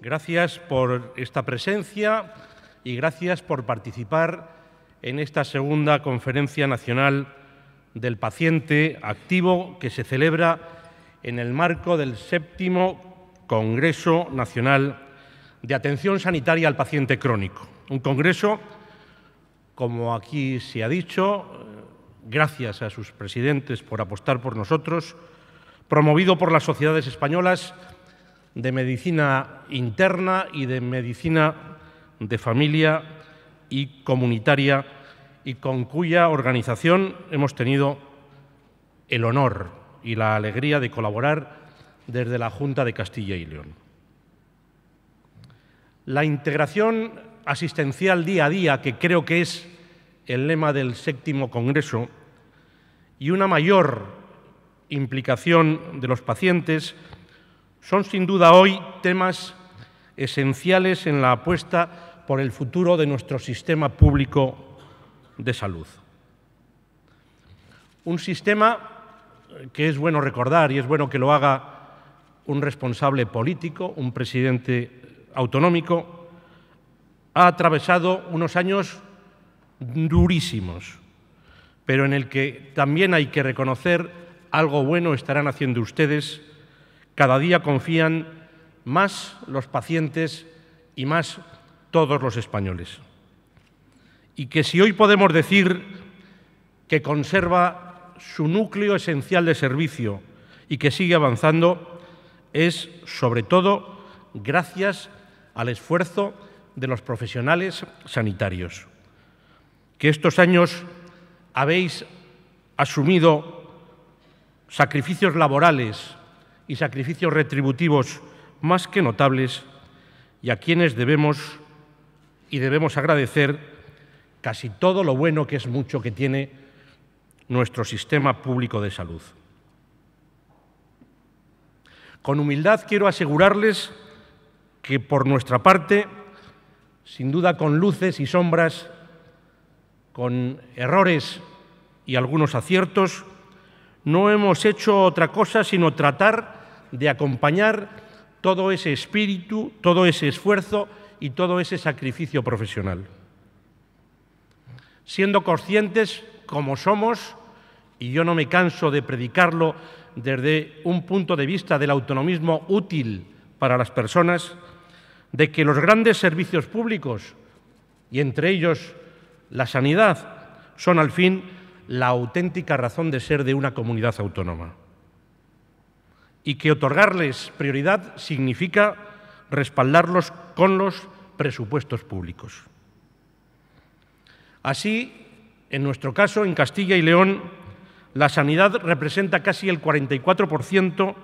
Gracias por esta presencia y gracias por participar en esta segunda Conferencia Nacional del Paciente Activo que se celebra en el marco del séptimo Congreso Nacional de Atención Sanitaria al Paciente Crónico. Un congreso, como aquí se ha dicho, gracias a sus presidentes por apostar por nosotros, promovido por las sociedades españolas de medicina interna y de medicina de familia y comunitaria, y con cuya organización hemos tenido el honor y la alegría de colaborar desde la Junta de Castilla y León. La integración asistencial día a día, que creo que es el lema del séptimo Congreso, y una mayor implicación de los pacientes, son sin duda hoy temas esenciales en la apuesta por el futuro de nuestro sistema público de salud. Un sistema que es bueno recordar y es bueno que lo haga un responsable político, un presidente autonómico, ha atravesado unos años durísimos, pero en el que también hay que reconocer algo bueno estarán haciendo ustedes. Cada día confían más los pacientes y más todos los españoles. Y que si hoy podemos decir que conserva su núcleo esencial de servicio y que sigue avanzando, es sobre todo gracias al esfuerzo de los profesionales sanitarios. Que estos años habéis asumido sacrificios laborales y sacrificios retributivos más que notables y a quienes debemos y debemos agradecer casi todo lo bueno que es mucho que tiene nuestro sistema público de salud. Con humildad quiero asegurarles que por nuestra parte, sin duda con luces y sombras, con errores y algunos aciertos, no hemos hecho otra cosa sino tratar de acompañar todo ese espíritu, todo ese esfuerzo y todo ese sacrificio profesional. Siendo conscientes como somos, y yo no me canso de predicarlo desde un punto de vista del autonomismo útil para las personas, de que los grandes servicios públicos, y entre ellos la sanidad, son al fin la auténtica razón de ser de una comunidad autónoma. Y que otorgarles prioridad significa respaldarlos con los presupuestos públicos. Así, en nuestro caso, en Castilla y León, la sanidad representa casi el 44%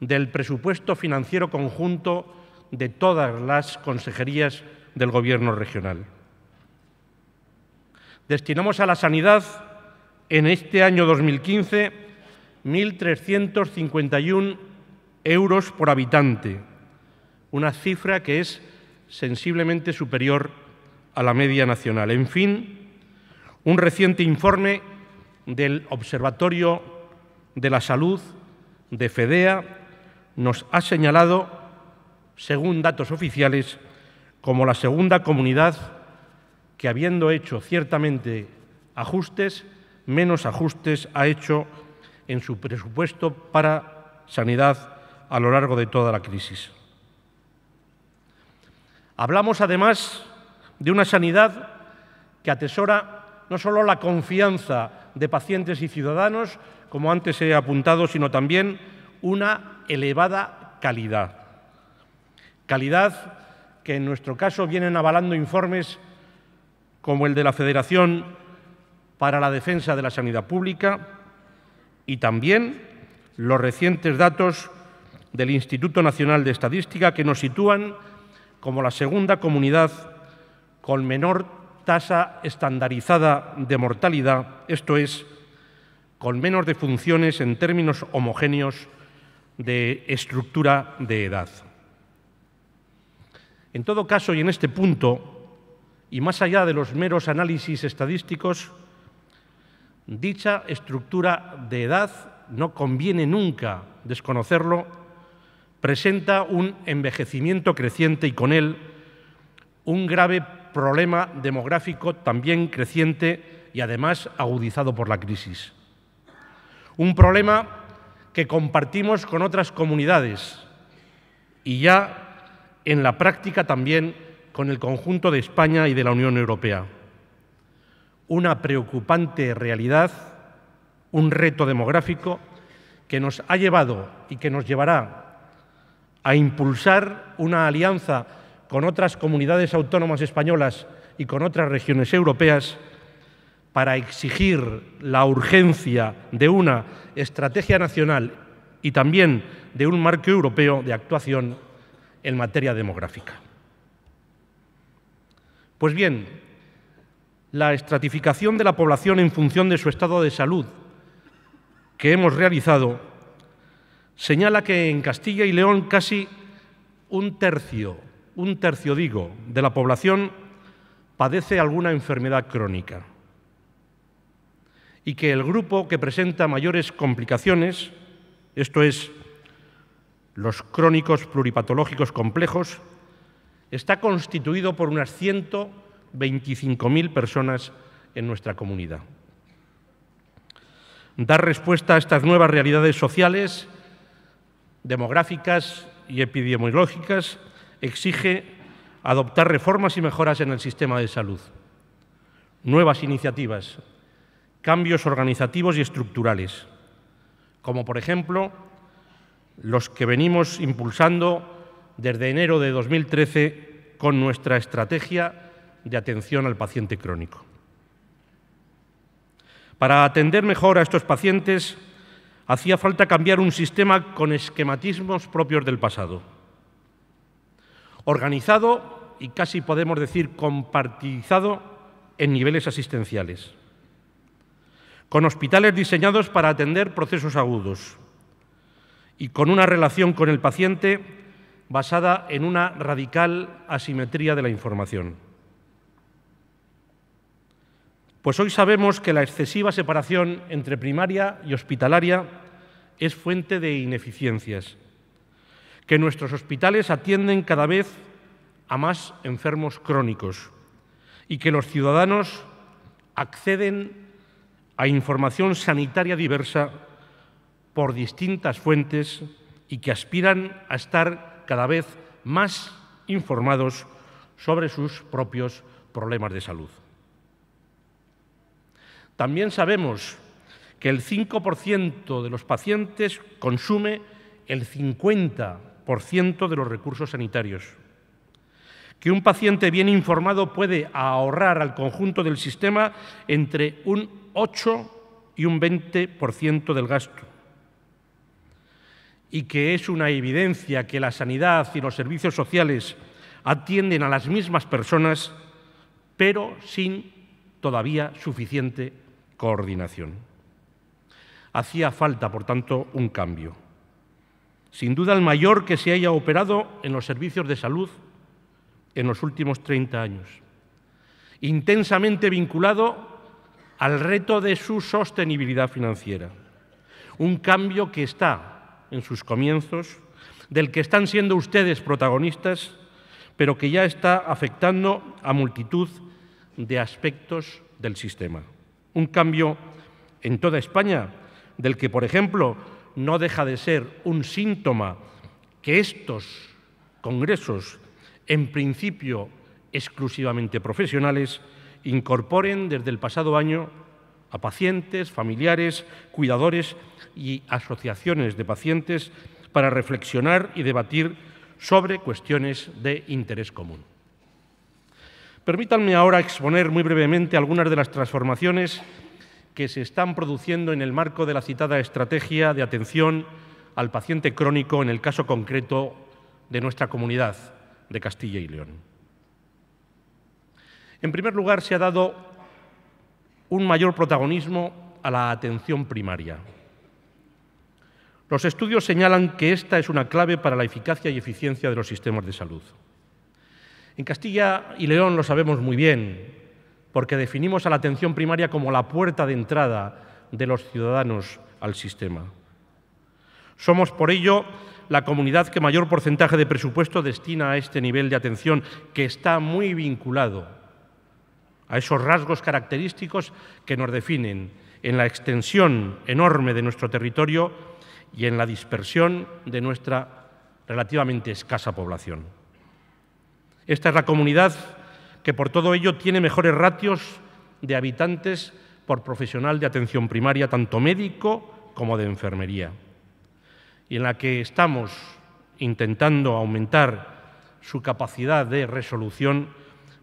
del presupuesto financiero conjunto de todas las consejerías del Gobierno regional. Destinamos a la sanidad en este año 2015 1.351 euros por habitante, una cifra que es sensiblemente superior a la media nacional. En fin, un reciente informe del Observatorio de la Salud de FEDEA nos ha señalado, según datos oficiales, como la segunda comunidad que, habiendo hecho ciertamente ajustes, menos ajustes ha hecho en su presupuesto para sanidad a lo largo de toda la crisis. Hablamos además de una sanidad que atesora no solo la confianza de pacientes y ciudadanos, como antes he apuntado, sino también una elevada calidad. Calidad que en nuestro caso vienen avalando informes como el de la Federación para la defensa de la sanidad pública y también los recientes datos del Instituto Nacional de Estadística que nos sitúan como la segunda comunidad con menor tasa estandarizada de mortalidad, esto es, con menos defunciones en términos homogéneos de estructura de edad. En todo caso, y en este punto, y más allá de los meros análisis estadísticos, Dicha estructura de edad, no conviene nunca desconocerlo, presenta un envejecimiento creciente y con él un grave problema demográfico también creciente y además agudizado por la crisis. Un problema que compartimos con otras comunidades y ya en la práctica también con el conjunto de España y de la Unión Europea una preocupante realidad, un reto demográfico que nos ha llevado y que nos llevará a impulsar una alianza con otras comunidades autónomas españolas y con otras regiones europeas para exigir la urgencia de una estrategia nacional y también de un marco europeo de actuación en materia demográfica. Pues bien, la estratificación de la población en función de su estado de salud que hemos realizado señala que en Castilla y León casi un tercio, un tercio digo, de la población padece alguna enfermedad crónica y que el grupo que presenta mayores complicaciones, esto es, los crónicos pluripatológicos complejos, está constituido por unas 100 25.000 personas en nuestra comunidad. Dar respuesta a estas nuevas realidades sociales, demográficas y epidemiológicas exige adoptar reformas y mejoras en el sistema de salud, nuevas iniciativas, cambios organizativos y estructurales, como por ejemplo los que venimos impulsando desde enero de 2013 con nuestra estrategia de atención al paciente crónico. Para atender mejor a estos pacientes hacía falta cambiar un sistema con esquematismos propios del pasado, organizado y casi podemos decir compartizado en niveles asistenciales, con hospitales diseñados para atender procesos agudos y con una relación con el paciente basada en una radical asimetría de la información. Pues hoy sabemos que la excesiva separación entre primaria y hospitalaria es fuente de ineficiencias, que nuestros hospitales atienden cada vez a más enfermos crónicos y que los ciudadanos acceden a información sanitaria diversa por distintas fuentes y que aspiran a estar cada vez más informados sobre sus propios problemas de salud. También sabemos que el 5% de los pacientes consume el 50% de los recursos sanitarios. Que un paciente bien informado puede ahorrar al conjunto del sistema entre un 8 y un 20% del gasto. Y que es una evidencia que la sanidad y los servicios sociales atienden a las mismas personas, pero sin todavía suficiente coordinación. Hacía falta, por tanto, un cambio. Sin duda el mayor que se haya operado en los servicios de salud en los últimos 30 años. Intensamente vinculado al reto de su sostenibilidad financiera. Un cambio que está en sus comienzos, del que están siendo ustedes protagonistas, pero que ya está afectando a multitud de aspectos del sistema. Un cambio en toda España, del que, por ejemplo, no deja de ser un síntoma que estos congresos, en principio exclusivamente profesionales, incorporen desde el pasado año a pacientes, familiares, cuidadores y asociaciones de pacientes para reflexionar y debatir sobre cuestiones de interés común. Permítanme ahora exponer muy brevemente algunas de las transformaciones que se están produciendo en el marco de la citada estrategia de atención al paciente crónico en el caso concreto de nuestra comunidad de Castilla y León. En primer lugar, se ha dado un mayor protagonismo a la atención primaria. Los estudios señalan que esta es una clave para la eficacia y eficiencia de los sistemas de salud. En Castilla y León lo sabemos muy bien, porque definimos a la atención primaria como la puerta de entrada de los ciudadanos al sistema. Somos, por ello, la comunidad que mayor porcentaje de presupuesto destina a este nivel de atención, que está muy vinculado a esos rasgos característicos que nos definen en la extensión enorme de nuestro territorio y en la dispersión de nuestra relativamente escasa población. Esta es la comunidad que por todo ello tiene mejores ratios de habitantes por profesional de atención primaria, tanto médico como de enfermería, y en la que estamos intentando aumentar su capacidad de resolución,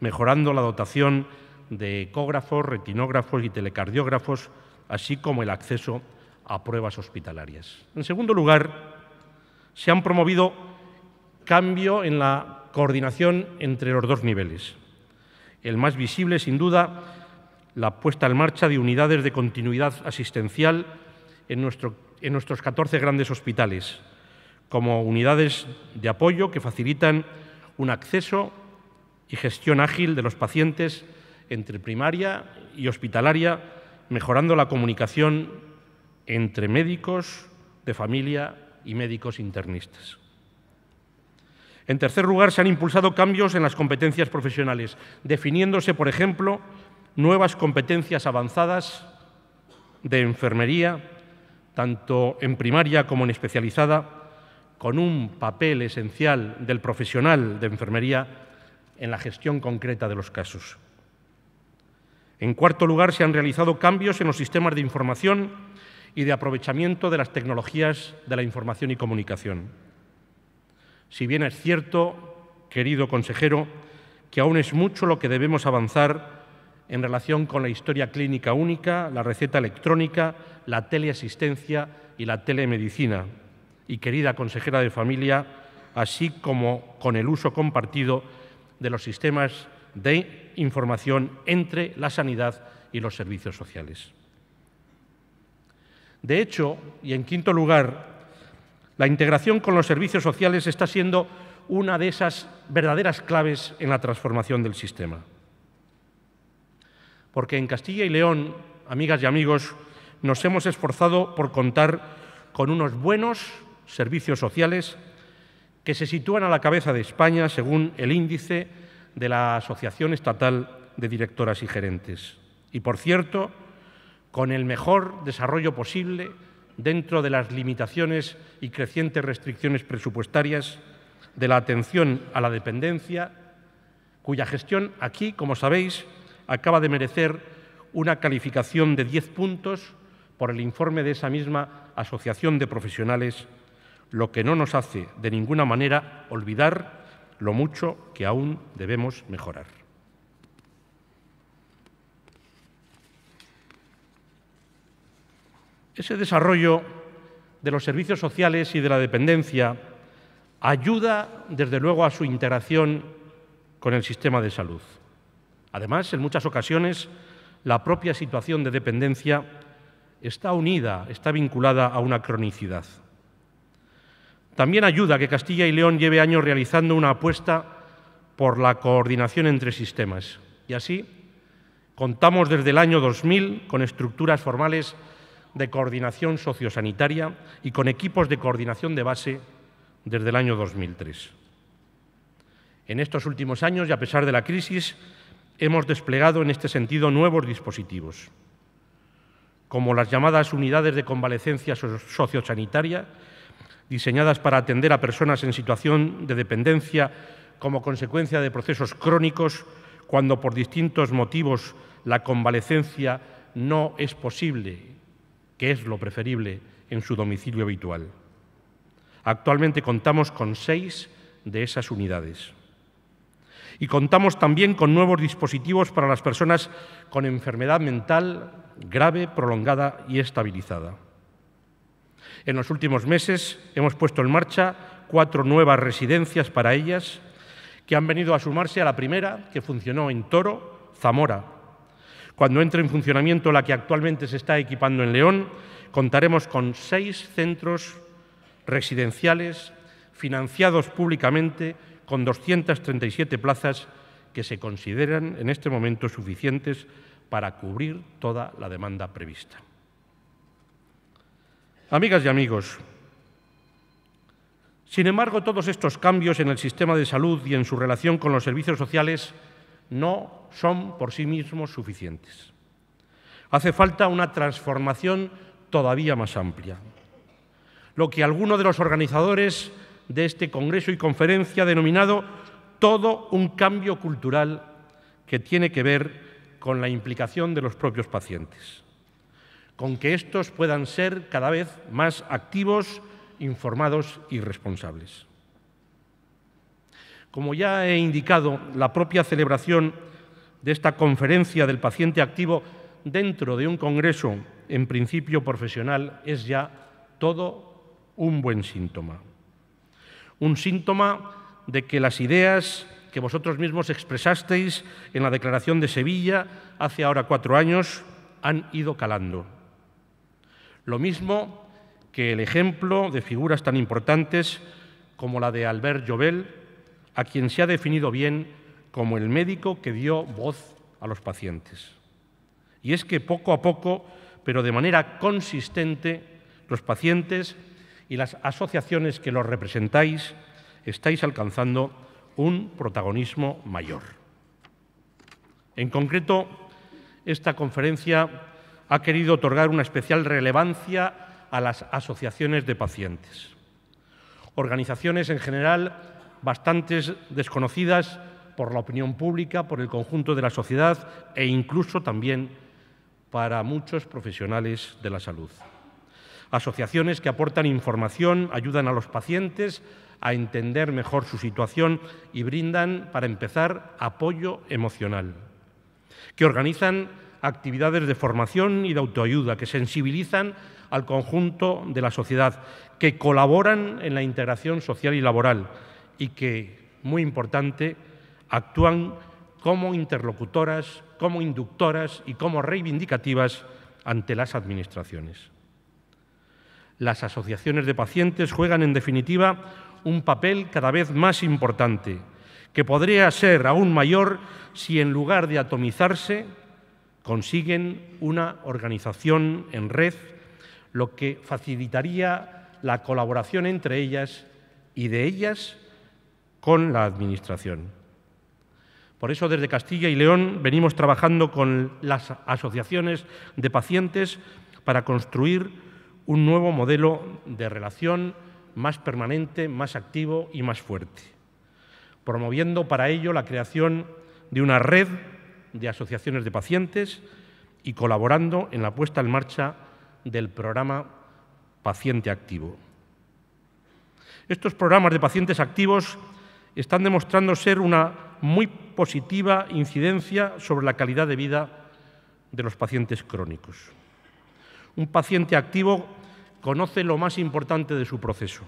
mejorando la dotación de ecógrafos, retinógrafos y telecardiógrafos, así como el acceso a pruebas hospitalarias. En segundo lugar, se han promovido cambio en la coordinación entre los dos niveles. El más visible, sin duda, la puesta en marcha de unidades de continuidad asistencial en, nuestros 14 grandes hospitales, como unidades de apoyo que facilitan un acceso y gestión ágil de los pacientes entre primaria y hospitalaria, mejorando la comunicación entre médicos de familia y médicos internistas. En tercer lugar, se han impulsado cambios en las competencias profesionales, definiéndose, por ejemplo, nuevas competencias avanzadas de enfermería, tanto en primaria como en especializada, con un papel esencial del profesional de enfermería en la gestión concreta de los casos. En cuarto lugar, se han realizado cambios en los sistemas de información y de aprovechamiento de las tecnologías de la información y comunicación. Si bien es cierto, querido consejero, que aún es mucho lo que debemos avanzar en relación con la historia clínica única, la receta electrónica, la teleasistencia y la telemedicina. Y querida consejera de familia, así como con el uso compartido de los sistemas de información entre la sanidad y los servicios sociales. De hecho, y en quinto lugar, la integración con los servicios sociales está siendo una de esas verdaderas claves en la transformación del sistema. Porque en Castilla y León, amigas y amigos, nos hemos esforzado por contar con unos buenos servicios sociales que se sitúan a la cabeza de España según el índice de la Asociación Estatal de Directoras y Gerentes. Y por cierto, con el mejor desarrollo posible dentro de las limitaciones y crecientes restricciones presupuestarias, de la atención a la dependencia, cuya gestión aquí, como sabéis, acaba de merecer una calificación de 10 puntos por el informe de esa misma asociación de profesionales, lo que no nos hace de ninguna manera olvidar lo mucho que aún debemos mejorar. Ese desarrollo de los servicios sociales y de la dependencia ayuda, desde luego, a su interacción con el sistema de salud. Además, en muchas ocasiones, la propia situación de dependencia está unida, está vinculada a una cronicidad. También ayuda que Castilla y León lleve años realizando una apuesta por la coordinación entre sistemas. Y así, contamos desde el año 2000 con estructuras formales de coordinación sociosanitaria y con equipos de coordinación de base desde el año 2003. En estos últimos años y a pesar de la crisis, hemos desplegado en este sentido nuevos dispositivos, como las llamadas unidades de convalecencia sociosanitaria, diseñadas para atender a personas en situación de dependencia como consecuencia de procesos crónicos cuando por distintos motivos la convalecencia no es posible que es lo preferible en su domicilio habitual. Actualmente contamos con seis de esas unidades. Y contamos también con nuevos dispositivos para las personas con enfermedad mental grave, prolongada y estabilizada. En los últimos meses hemos puesto en marcha cuatro nuevas residencias para ellas que han venido a sumarse a la primera, que funcionó en Toro, Zamora, cuando entre en funcionamiento la que actualmente se está equipando en León, contaremos con seis centros residenciales financiados públicamente con 237 plazas que se consideran en este momento suficientes para cubrir toda la demanda prevista. Amigas y amigos, sin embargo, todos estos cambios en el sistema de salud y en su relación con los servicios sociales no son por sí mismos suficientes. Hace falta una transformación todavía más amplia. Lo que alguno de los organizadores de este Congreso y conferencia ha denominado todo un cambio cultural que tiene que ver con la implicación de los propios pacientes, con que estos puedan ser cada vez más activos, informados y responsables. Como ya he indicado, la propia celebración de esta conferencia del paciente activo dentro de un congreso, en principio profesional, es ya todo un buen síntoma. Un síntoma de que las ideas que vosotros mismos expresasteis en la Declaración de Sevilla hace ahora cuatro años han ido calando. Lo mismo que el ejemplo de figuras tan importantes como la de Albert Jovel, a quien se ha definido bien como el médico que dio voz a los pacientes. Y es que poco a poco, pero de manera consistente, los pacientes y las asociaciones que los representáis estáis alcanzando un protagonismo mayor. En concreto, esta conferencia ha querido otorgar una especial relevancia a las asociaciones de pacientes. Organizaciones en general bastantes desconocidas por la opinión pública, por el conjunto de la sociedad e incluso también para muchos profesionales de la salud. Asociaciones que aportan información, ayudan a los pacientes a entender mejor su situación y brindan, para empezar, apoyo emocional. Que organizan actividades de formación y de autoayuda, que sensibilizan al conjunto de la sociedad, que colaboran en la integración social y laboral, y que, muy importante, actúan como interlocutoras, como inductoras y como reivindicativas ante las administraciones. Las asociaciones de pacientes juegan, en definitiva, un papel cada vez más importante, que podría ser aún mayor si en lugar de atomizarse consiguen una organización en red, lo que facilitaría la colaboración entre ellas y de ellas con la Administración. Por eso desde Castilla y León venimos trabajando con las asociaciones de pacientes para construir un nuevo modelo de relación más permanente, más activo y más fuerte, promoviendo para ello la creación de una red de asociaciones de pacientes y colaborando en la puesta en marcha del programa Paciente Activo. Estos programas de pacientes activos están demostrando ser una muy positiva incidencia sobre la calidad de vida de los pacientes crónicos. Un paciente activo conoce lo más importante de su proceso,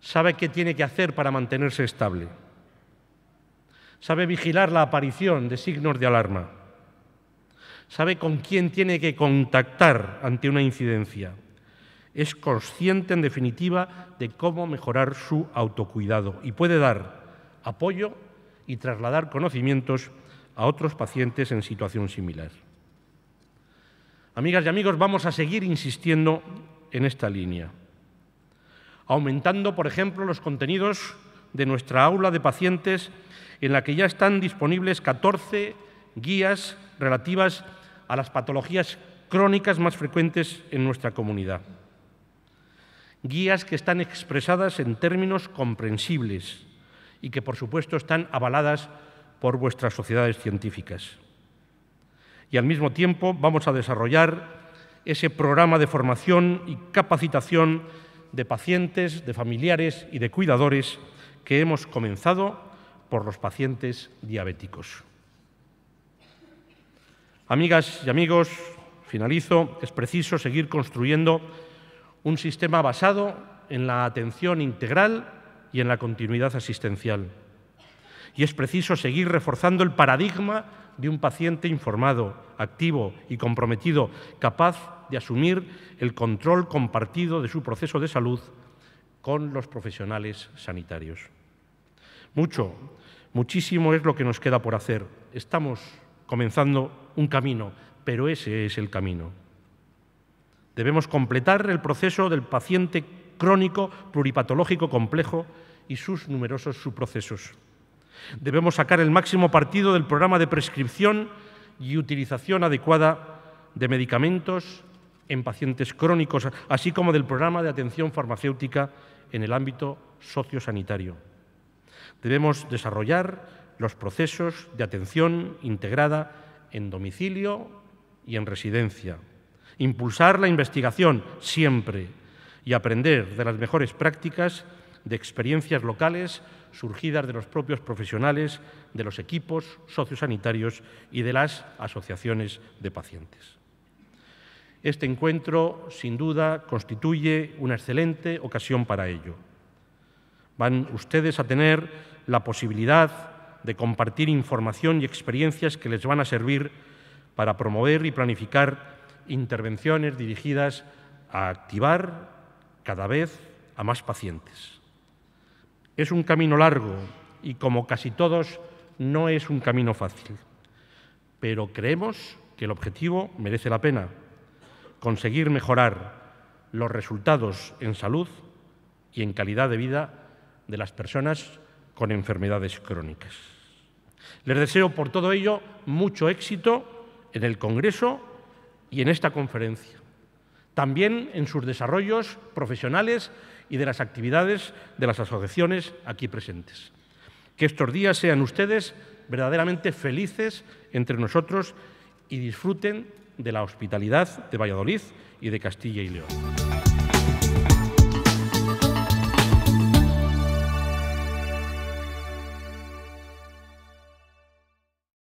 sabe qué tiene que hacer para mantenerse estable, sabe vigilar la aparición de signos de alarma, sabe con quién tiene que contactar ante una incidencia es consciente, en definitiva, de cómo mejorar su autocuidado y puede dar apoyo y trasladar conocimientos a otros pacientes en situación similar. Amigas y amigos, vamos a seguir insistiendo en esta línea, aumentando, por ejemplo, los contenidos de nuestra aula de pacientes en la que ya están disponibles 14 guías relativas a las patologías crónicas más frecuentes en nuestra comunidad guías que están expresadas en términos comprensibles y que por supuesto están avaladas por vuestras sociedades científicas. Y al mismo tiempo vamos a desarrollar ese programa de formación y capacitación de pacientes, de familiares y de cuidadores que hemos comenzado por los pacientes diabéticos. Amigas y amigos, finalizo, es preciso seguir construyendo un sistema basado en la atención integral y en la continuidad asistencial. Y es preciso seguir reforzando el paradigma de un paciente informado, activo y comprometido, capaz de asumir el control compartido de su proceso de salud con los profesionales sanitarios. Mucho, muchísimo es lo que nos queda por hacer. Estamos comenzando un camino, pero ese es el camino. Debemos completar el proceso del paciente crónico pluripatológico complejo y sus numerosos subprocesos. Debemos sacar el máximo partido del programa de prescripción y utilización adecuada de medicamentos en pacientes crónicos, así como del programa de atención farmacéutica en el ámbito sociosanitario. Debemos desarrollar los procesos de atención integrada en domicilio y en residencia, impulsar la investigación siempre y aprender de las mejores prácticas, de experiencias locales surgidas de los propios profesionales, de los equipos sociosanitarios y de las asociaciones de pacientes. Este encuentro, sin duda, constituye una excelente ocasión para ello. Van ustedes a tener la posibilidad de compartir información y experiencias que les van a servir para promover y planificar intervenciones dirigidas a activar cada vez a más pacientes. Es un camino largo y como casi todos, no es un camino fácil, pero creemos que el objetivo merece la pena, conseguir mejorar los resultados en salud y en calidad de vida de las personas con enfermedades crónicas. Les deseo por todo ello mucho éxito en el Congreso y en esta conferencia. También en sus desarrollos profesionales y de las actividades de las asociaciones aquí presentes. Que estos días sean ustedes verdaderamente felices entre nosotros y disfruten de la hospitalidad de Valladolid y de Castilla y León.